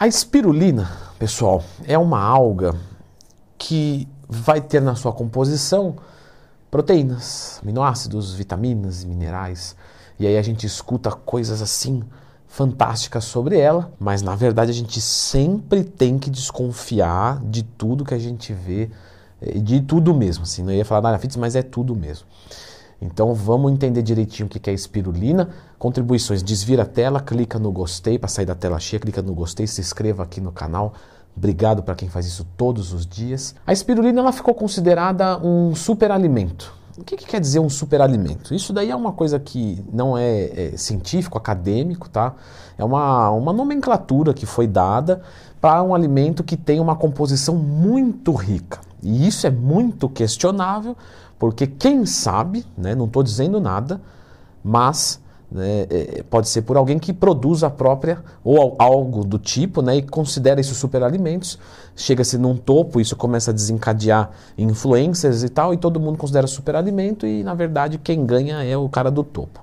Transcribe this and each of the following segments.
A espirulina, pessoal, é uma alga que vai ter na sua composição proteínas, aminoácidos, vitaminas, minerais. E aí a gente escuta coisas assim fantásticas sobre ela, mas na verdade a gente sempre tem que desconfiar de tudo que a gente vê, eh, de tudo mesmo. Assim, não ia falar da Fitz, mas é tudo mesmo. Então vamos entender direitinho o que é espirulina. Contribuições, desvira a tela, clica no gostei para sair da tela cheia, clica no gostei, se inscreva aqui no canal. Obrigado para quem faz isso todos os dias. A espirulina ela ficou considerada um superalimento o que, que, quer dizer um superalimento? Isso daí é uma coisa que não é, é científico, acadêmico, tá? É uma, uma nomenclatura que foi dada para um alimento que tem uma composição muito rica. E isso é muito questionável, porque quem sabe, né, não estou dizendo nada, mas né, é, é, pode ser por alguém que produz a própria ou algo do tipo né, e considera isso superalimentos. Chega-se num topo, isso começa a desencadear influencers e tal, e todo mundo considera superalimento, e na verdade quem ganha é o cara do topo.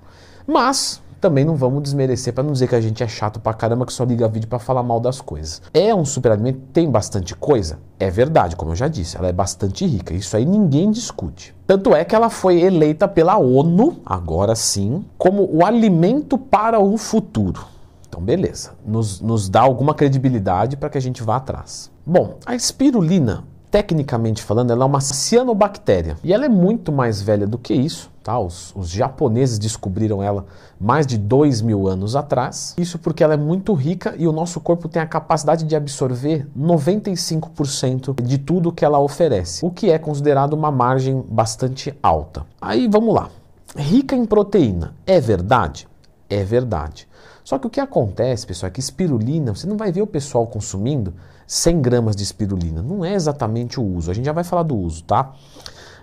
Mas também não vamos desmerecer para não dizer que a gente é chato pra caramba que só liga vídeo para falar mal das coisas. É um superalimento, tem bastante coisa? É verdade, como eu já disse, ela é bastante rica, isso aí ninguém discute. Tanto é que ela foi eleita pela ONU, agora sim, como o alimento para o futuro. Então, beleza, nos, nos dá alguma credibilidade para que a gente vá atrás. Bom, a espirulina tecnicamente falando, ela é uma cianobactéria. E ela é muito mais velha do que isso. Tá? Os, os, japoneses descobriram ela mais de dois mil anos atrás. Isso porque ela é muito rica e o nosso corpo tem a capacidade de absorver 95% de tudo que ela oferece, o que é considerado uma margem bastante alta. Aí vamos lá. Rica em proteína, é verdade? É verdade. Só que o que acontece, pessoal, é que espirulina, você não vai ver o pessoal consumindo 100 gramas de espirulina. Não é exatamente o uso. A gente já vai falar do uso, tá?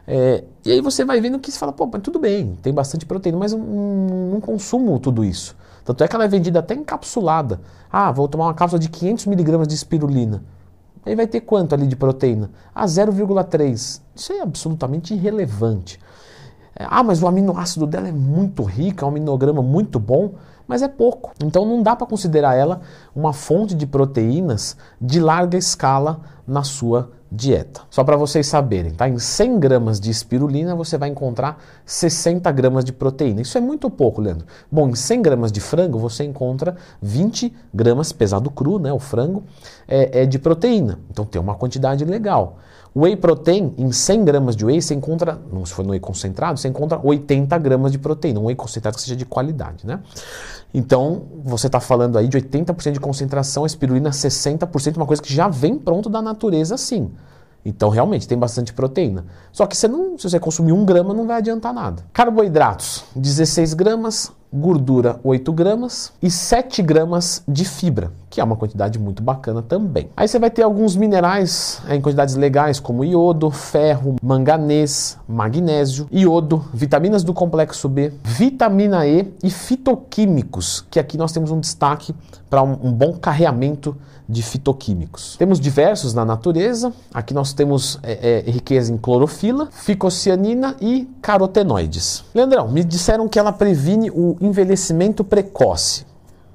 É, e aí você vai vendo que você fala, pô, mas tudo bem, tem bastante proteína, mas eu não consumo tudo isso. Tanto é que ela é vendida até encapsulada. Ah, vou tomar uma cápsula de 500 miligramas de espirulina. Aí vai ter quanto ali de proteína? Ah, 0,3. Isso é absolutamente irrelevante. É, ah, mas o aminoácido dela é muito rico, é um aminograma muito bom, mas é pouco. Então não dá para considerar ela uma fonte de proteínas de larga escala na sua dieta. Só para vocês saberem, tá? Em 100 gramas de espirulina você vai encontrar 60 gramas de proteína. Isso é muito pouco, Leandro. Bom, em 100 gramas de frango você encontra 20 gramas pesado cru, né? O frango é, é de proteína. Então tem uma quantidade legal. Whey protein, em 100 gramas de whey, você encontra, não se for no whey concentrado, você encontra 80 gramas de proteína, um whey concentrado que seja de qualidade, né? Então, você está falando aí de 80% de concentração, espirulina 60%, uma coisa que já vem pronto da natureza, sim. Então, realmente, tem bastante proteína. Só que você não, se você consumir um grama, não vai adiantar nada. Carboidratos, 16 gramas, gordura 8 gramas e 7 gramas de fibra, que é uma quantidade muito bacana também. Aí você vai ter alguns minerais é, em quantidades legais, como iodo, ferro, manganês, magnésio, iodo, vitaminas do complexo B, vitamina E e fitoquímicos, que aqui nós temos um destaque para um, um, bom carreamento de fitoquímicos. Temos diversos na natureza, aqui nós temos é, é, riqueza em clorofila, ficocianina e carotenoides. Leandrão, me disseram que ela previne o envelhecimento precoce.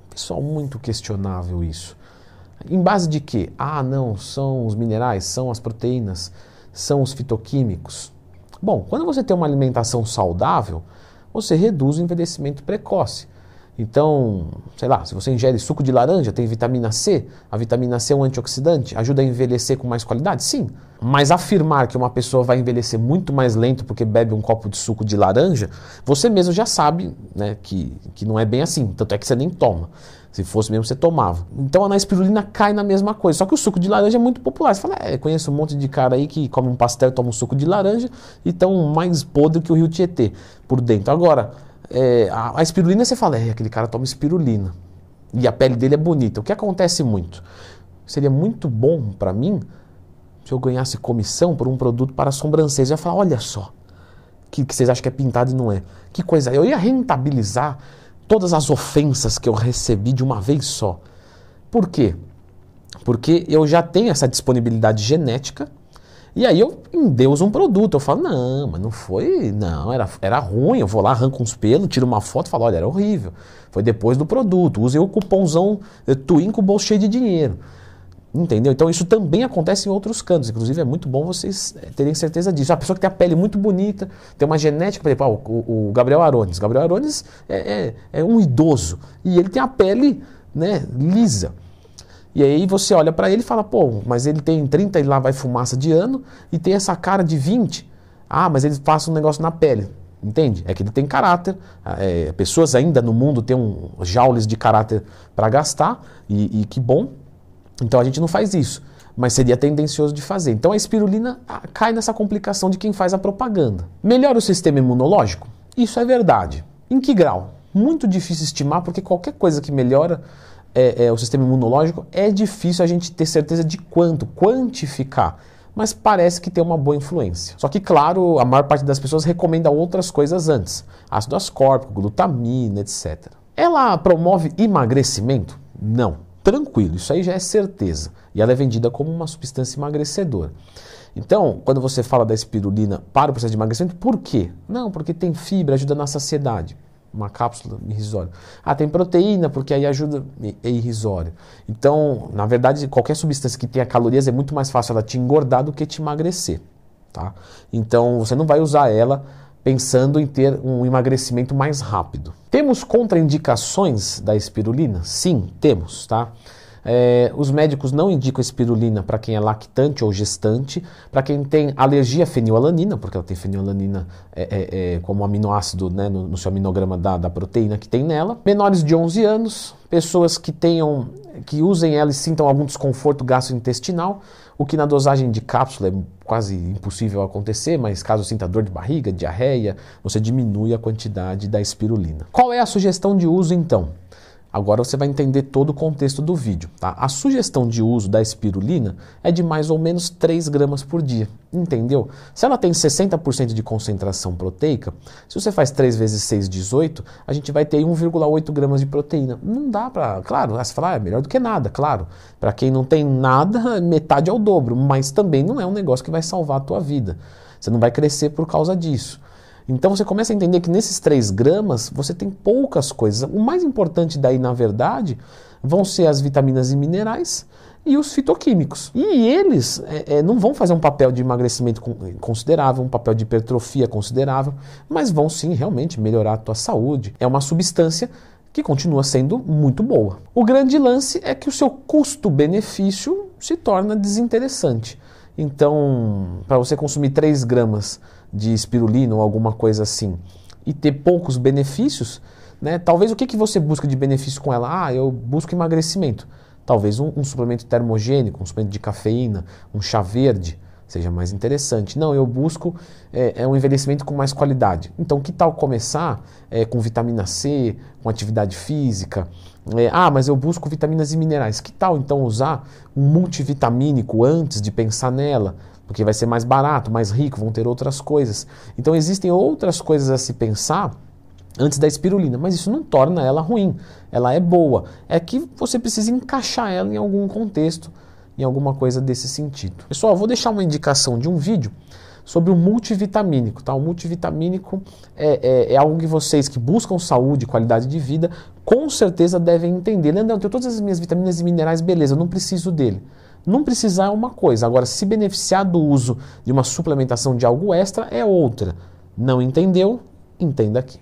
Pessoal, muito questionável isso. Em base de quê? Ah, não, são os minerais, são as proteínas, são os fitoquímicos. Bom, quando você tem uma alimentação saudável, você reduz o envelhecimento precoce. Então, sei lá, se você ingere suco de laranja, tem vitamina C. A vitamina C é um antioxidante, ajuda a envelhecer com mais qualidade? Sim. Mas afirmar que uma pessoa vai envelhecer muito mais lento porque bebe um copo de suco de laranja, você mesmo já sabe né, que, que não é bem assim. Tanto é que você nem toma. Se fosse mesmo, você tomava. Então a espirulina cai na mesma coisa. Só que o suco de laranja é muito popular. Você fala, é, conheço um monte de cara aí que come um pastel, e toma um suco de laranja e estão mais podre que o rio Tietê por dentro. Agora, é, a, a espirulina, você fala, é, aquele cara toma espirulina. E a pele dele é bonita. O que acontece muito? Seria muito bom para mim se eu ganhasse comissão por um produto para sobrancelhas. Eu ia falar, olha só, que, que vocês acham que é pintado e não é. Que coisa, eu ia rentabilizar todas as ofensas que eu recebi de uma vez só. Por quê? Porque eu já tenho essa disponibilidade genética e aí eu endeuso um produto. Eu falo, não, mas não foi. Não, era, era ruim. Eu vou lá, arranco uns pelos, tiro uma foto e falo, olha, era horrível. Foi depois do produto. Usei o cupomzão eh, Twin com o bolso cheio de dinheiro. Entendeu? Então isso também acontece em outros cantos. Inclusive é muito bom vocês eh, terem certeza disso. A ah, pessoa que tem a pele muito bonita, tem uma genética, por exemplo, ah, o, o, Gabriel Arones. Gabriel Arones é, é, é um idoso e ele tem a pele né, lisa. E aí você olha para ele e fala, pô, mas ele tem 30 e lá vai fumaça de ano e tem essa cara de 20. Ah, mas ele passa um negócio na pele. Entende? É que ele tem caráter. É, pessoas ainda no mundo têm um, jaules de caráter para gastar e, e que bom. Então a gente não faz isso mas seria tendencioso de fazer. Então a espirulina cai nessa complicação de quem faz a propaganda. Melhora o sistema imunológico? Isso é verdade. Em que grau? Muito difícil estimar, porque qualquer coisa que melhora é, é, o sistema imunológico, é difícil a gente ter certeza de quanto, quantificar. Mas parece que tem uma boa influência. Só que, claro, a maior parte das pessoas recomenda outras coisas antes: ácido ascórbico, glutamina, etc. Ela promove emagrecimento? Não. Tranquilo, isso aí já é certeza. E ela é vendida como uma substância emagrecedora. Então, quando você fala da espirulina para o processo de emagrecimento, por quê? Não, porque tem fibra, ajuda na saciedade uma cápsula irrisória. Ah, tem proteína, porque aí ajuda, é irrisório. Então, na verdade, qualquer substância que tenha calorias é muito mais fácil ela te engordar do que te emagrecer, tá? Então, você não vai usar ela pensando em ter um emagrecimento mais rápido. Temos contraindicações da espirulina? Sim, temos, tá? É, os médicos não indicam espirulina para quem é lactante ou gestante, para quem tem alergia à fenilalanina, porque ela tem fenilalanina é, é, é, como aminoácido né, no, no, seu aminograma da, da proteína que tem nela. Menores de 11 anos, pessoas que tenham, que usem ela e sintam algum desconforto gastrointestinal, o que na dosagem de cápsula é quase impossível acontecer, mas caso sinta dor de barriga, diarreia, você diminui a quantidade da espirulina. Qual é a sugestão de uso então? Agora você vai entender todo o contexto do vídeo. Tá? A sugestão de uso da espirulina é de mais ou menos 3 gramas por dia, entendeu? Se ela tem 60% de concentração proteica, se você faz 3 vezes 6, 18, a gente vai ter 1,8 gramas de proteína. Não dá para... Claro, você fala, ah, é melhor do que nada, claro. Para quem não tem nada, metade é o dobro, mas também não é um negócio que vai salvar a tua vida. Você não vai crescer por causa disso. Então você começa a entender que nesses 3 gramas você tem poucas coisas. O mais importante daí, na verdade, vão ser as vitaminas e minerais e os fitoquímicos. E eles é, é, não vão fazer um papel de emagrecimento é, considerável, um papel de hipertrofia considerável, mas vão sim realmente melhorar a tua saúde. É uma substância que continua sendo muito boa. O grande lance é que o seu custo-benefício se torna desinteressante. Então, para você consumir 3 gramas de espirulina ou alguma coisa assim e ter poucos benefícios, né? Talvez o que, que você busca de benefício com ela? Ah, eu busco emagrecimento. Talvez um, um suplemento termogênico, um suplemento de cafeína, um chá verde, seja mais interessante. Não, eu busco é, é um envelhecimento com mais qualidade. Então, que tal começar é, com vitamina C, com atividade física? É, ah, mas eu busco vitaminas e minerais. Que tal então usar um multivitamínico antes de pensar nela? Porque vai ser mais barato, mais rico, vão ter outras coisas. Então, existem outras coisas a se pensar antes da espirulina, mas isso não torna ela ruim, ela é boa. É que você precisa encaixar ela em algum contexto em alguma coisa desse sentido. Pessoal, vou deixar uma indicação de um vídeo sobre o multivitamínico. Tá? O multivitamínico é, é, é, algo que vocês que buscam saúde, qualidade de vida, com certeza devem entender. Leandro, eu tenho todas as minhas vitaminas e minerais, beleza, não preciso dele. Não precisar é uma coisa, agora se beneficiar do uso de uma suplementação de algo extra é outra. Não entendeu? Entenda aqui.